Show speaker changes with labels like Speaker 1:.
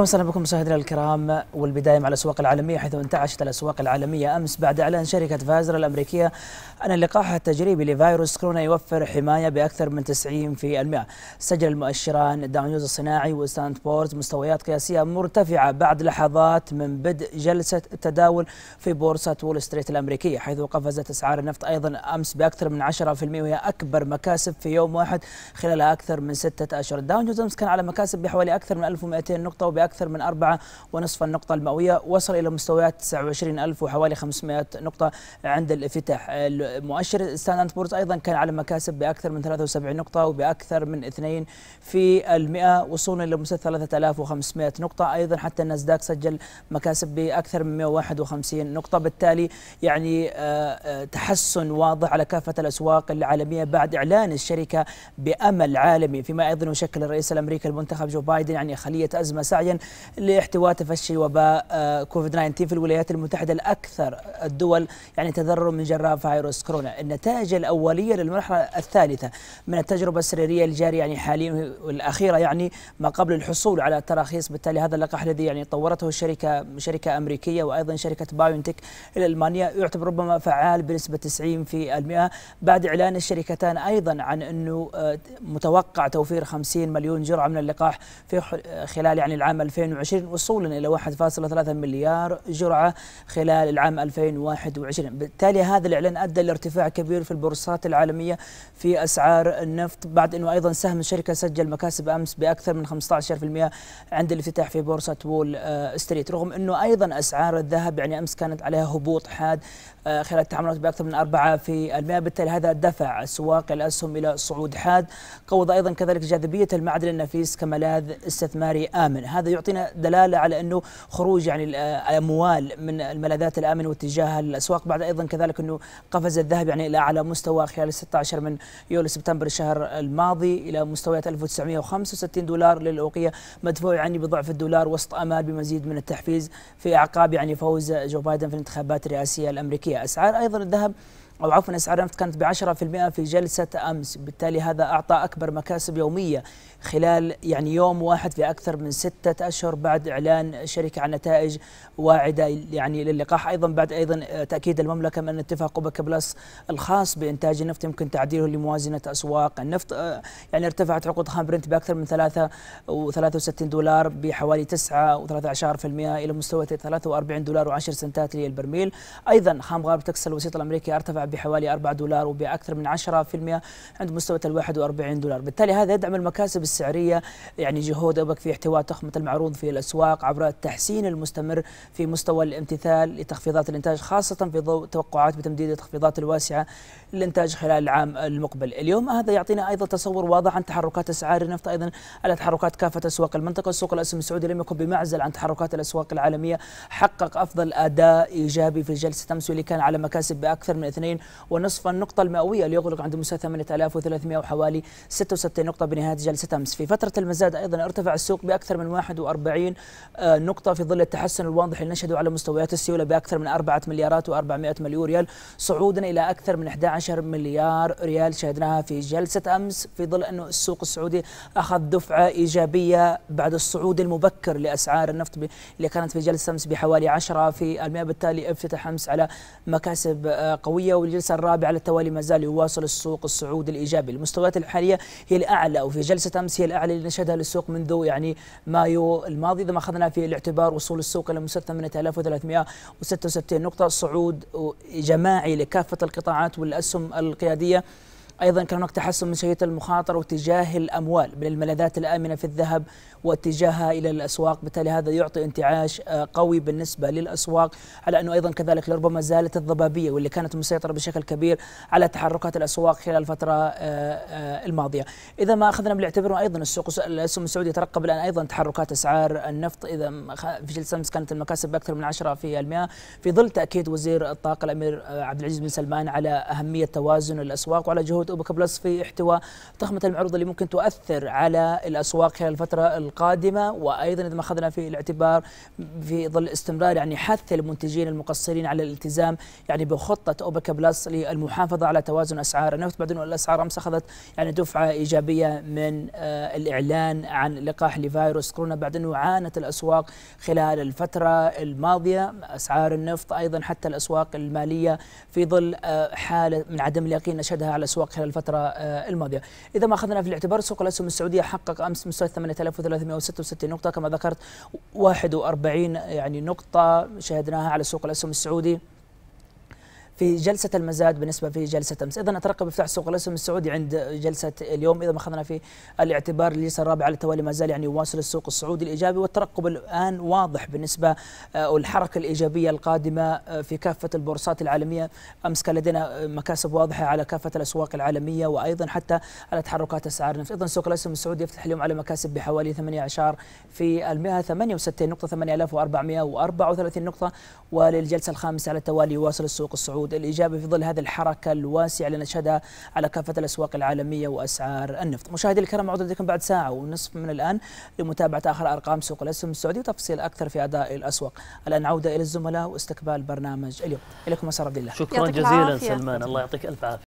Speaker 1: وسهلا بكم مشاهدينا الكرام والبدايه مع الاسواق العالميه حيث انتعشت الاسواق العالميه امس بعد اعلان شركه فازر الامريكيه ان اللقاح التجريبي لفيروس كورونا يوفر حمايه باكثر من 90%. سجل المؤشران داونيوز الصناعي وستاند بورز مستويات قياسيه مرتفعه بعد لحظات من بدء جلسه التداول في بورصه وول ستريت الامريكيه حيث قفزت اسعار النفط ايضا امس باكثر من 10% وهي اكبر مكاسب في يوم واحد خلال اكثر من سته اشهر. داونيوز امس كان على مكاسب بحوالي اكثر من 1200 نقطه بأكثر من أربعة ونصف النقطة المئوية وصل إلى مستويات 29000 وحوالي 500 نقطة عند الافتتاح المؤشر ستاندرد بورز أيضا كان على مكاسب بأكثر من 73 نقطة وبأكثر من 2 في المئة وصولا مستوى 3500 نقطة أيضا حتى النزداك سجل مكاسب بأكثر من 151 نقطة بالتالي يعني آه، آه، تحسن واضح على كافة الأسواق العالمية بعد إعلان الشركة بأمل عالمي فيما أيضا يشكل الرئيس الأمريكي المنتخب جو بايدن يعني خلية أزمة سعيا لاحتواء تفشي وباء آه، كوفيد 19 في الولايات المتحدة الأكثر الدول يعني تضرر من جراء فيروس كورونا النتائج الأولية للمرحلة الثالثة من التجربة السريرية الجارية يعني حاليا والأخيرة يعني ما قبل الحصول على التراخيص بالتالي هذا اللقاح الذي يعني طورته الشركة شركة أمريكية وأيضا شركة بايونتك الألمانية يعتبر ربما فعال بنسبة 90% بعد إعلان الشركتان أيضا عن أنه آه، متوقع توفير 50 مليون جرعة من اللقاح في خلال يعني العام 2020 وصولا إلى 1.3 مليار جرعة خلال العام 2021 بالتالي هذا الإعلان أدى لارتفاع كبير في البورصات العالمية في أسعار النفط بعد أنه أيضا سهم الشركة سجل مكاسب أمس بأكثر من 15% عند الافتتاح في بورصة وول آه، ستريت رغم أنه أيضا أسعار الذهب يعني أمس كانت عليها هبوط حاد آه، خلال التعاملات بأكثر من 4% بالتالي هذا دفع سواق الأسهم إلى صعود حاد قوض أيضا كذلك جاذبية المعدن النفيس كملاذ استثماري آمن هذا يعطينا دلاله على انه خروج يعني الاموال آه، من الملاذات الامنه واتجاهها للاسواق بعد ايضا كذلك انه قفز الذهب يعني الى اعلى مستوى خلال 16 من يوليو سبتمبر الشهر الماضي الى مستويات 1965 دولار للاوقيه مدفوع يعني بضعف الدولار وسط امال بمزيد من التحفيز في اعقاب يعني فوز جو بايدن في الانتخابات الرئاسيه الامريكيه اسعار ايضا الذهب أو عفوا أسعار النفط كانت ب 10% في جلسة أمس بالتالي هذا أعطى أكبر مكاسب يومية خلال يعني يوم واحد في أكثر من ستة أشهر بعد إعلان الشركة عن نتائج واعدة يعني للقاح أيضا بعد أيضا آه، تأكيد المملكة من اتفاق أوبك بلس الخاص بإنتاج النفط يمكن تعديله لموازنة أسواق النفط آه، يعني ارتفعت عقود خام برنت بأكثر من 63 دولار بحوالي 9.13% إلى مستوى 43 دولار و10 سنتات للبرميل أيضا خام غرب تكسل الوسيط الأمريكي ارتفع بحوالي 4 دولار وبأكثر من 10% عند مستوى 41 دولار بالتالي هذا يدعم المكاسب السعرية يعني جهود أوبك في احتواء تخمة المعروض في الأسواق عبر التحسين المستمر في مستوى الامتثال لتخفيضات الإنتاج خاصة في ضوء توقعات بتمديد التخفيضات الواسعة للإنتاج خلال العام المقبل اليوم هذا يعطينا أيضا تصور واضح عن تحركات أسعار النفط أيضا على تحركات كافة أسواق المنطقة السوق الأسهم السعودي لم يكن بمعزل عن تحركات الأسواق العالمية حقق أفضل أداء إيجابي في جلسة أمس واللي كان على مكاسب بأكثر من ونصف النقطة المئوية ليغلق عند مستوى 8300 وحوالي 66 نقطة بنهاية جلسة أمس في فترة المزاد أيضا ارتفع السوق بأكثر من 41 آه، نقطة في ظل التحسن الواضح اللي نشهده على مستويات السيولة بأكثر من 4 مليارات و400 مليون ريال صعودا إلى أكثر من 11 مليار ريال شهدناها في جلسة أمس في ظل أنه السوق السعودي أخذ دفعة إيجابية بعد الصعود المبكر لأسعار النفط اللي كانت في جلسة أمس بحوالي 10 في المئة بالتالي افتتح أمس على مكاسب آه، قوية واللي الجلسة الرابعة على التوالي ما زال يواصل السوق الصعود الإيجابي المستويات الحالية هي الأعلى وفي جلسة أمس هي الأعلى اللي نشهدها للسوق منذ يعني مايو الماضي إذا ما أخذنا في الاعتبار وصول السوق إلى مستوى 8366 نقطة صعود جماعي لكافة القطاعات والأسهم القيادية أيضا كان هناك تحسن من شهية المخاطرة واتجاه الأموال من الملاذات الآمنة في الذهب واتجاهها إلى الأسواق بالتالي هذا يعطي انتعاش آه، قوي بالنسبة للأسواق على أنه أيضا كذلك لربما زالت الضبابية واللي كانت مسيطرة بشكل كبير على تحركات الأسواق خلال الفترة آه، آه، الماضية إذا ما أخذنا بالاعتبار أيضا السوق الاسهم السعودي يترقب الآن أيضا تحركات أسعار النفط إذا في جلسة أمس كانت المكاسب أكثر من 10% في, في ظل تأكيد وزير الطاقة الأمير عبد العزيز بن سلمان على أهمية توازن الأسواق وعلى جهود اوبك بلس في احتواء ضخمه المعروض اللي ممكن تؤثر على الاسواق خلال الفتره القادمه وايضا اذا ما اخذنا في الاعتبار في ظل استمرار يعني حث المنتجين المقصرين على الالتزام يعني بخطه اوبك بلس للمحافظه على توازن اسعار النفط بعد انه الاسعار امس اخذت يعني دفعه ايجابيه من آه، الاعلان عن لقاح لفيروس كورونا بعد انه عانت الاسواق خلال الفتره الماضيه اسعار النفط ايضا حتى الاسواق الماليه في ظل آه، حاله من عدم اليقين نشهدها على اسواق خلال الفترة آه، الماضية إذا ما أخذنا في الاعتبار سوق الأسهم السعودية حقق أمس مستوى 8366 نقطة كما ذكرت 41 يعني نقطة شهدناها على سوق الأسهم السعودي في جلسة المزاد بالنسبة في جلسة أمس إذا أترقب افتتاح سوق الأسهم السعودي عند جلسة اليوم إذا ما أخذنا في الاعتبار الجلسه الرابعه الرابع على التوالي ما زال يعني يواصل السوق السعودي الإيجابي والترقب الآن واضح بالنسبة آه، والحركة الإيجابية القادمة آه، في كافة البورصات العالمية أمس كان لدينا مكاسب واضحة على كافة الأسواق العالمية وأيضا حتى على تحركات أسعار النفط أيضا سوق الأسهم السعودي يفتح اليوم على مكاسب بحوالي 18 في المئة 68 نقطة 8434 نقطة وللجلسة الخامسة على التوالي يواصل السوق السعودي الردود الإيجابي في ظل هذه الحركة الواسعة اللي نشهدها على كافة الأسواق العالمية وأسعار النفط مشاهدي الكرام أعود لكم بعد ساعة ونصف من الآن لمتابعة آخر أرقام سوق الأسهم السعودي وتفصيل أكثر في أداء الأسواق الآن عودة إلى الزملاء واستقبال برنامج اليوم إليكم مسار عبد الله شكرا جزيلا سلمان الله يعطيك ألف عافية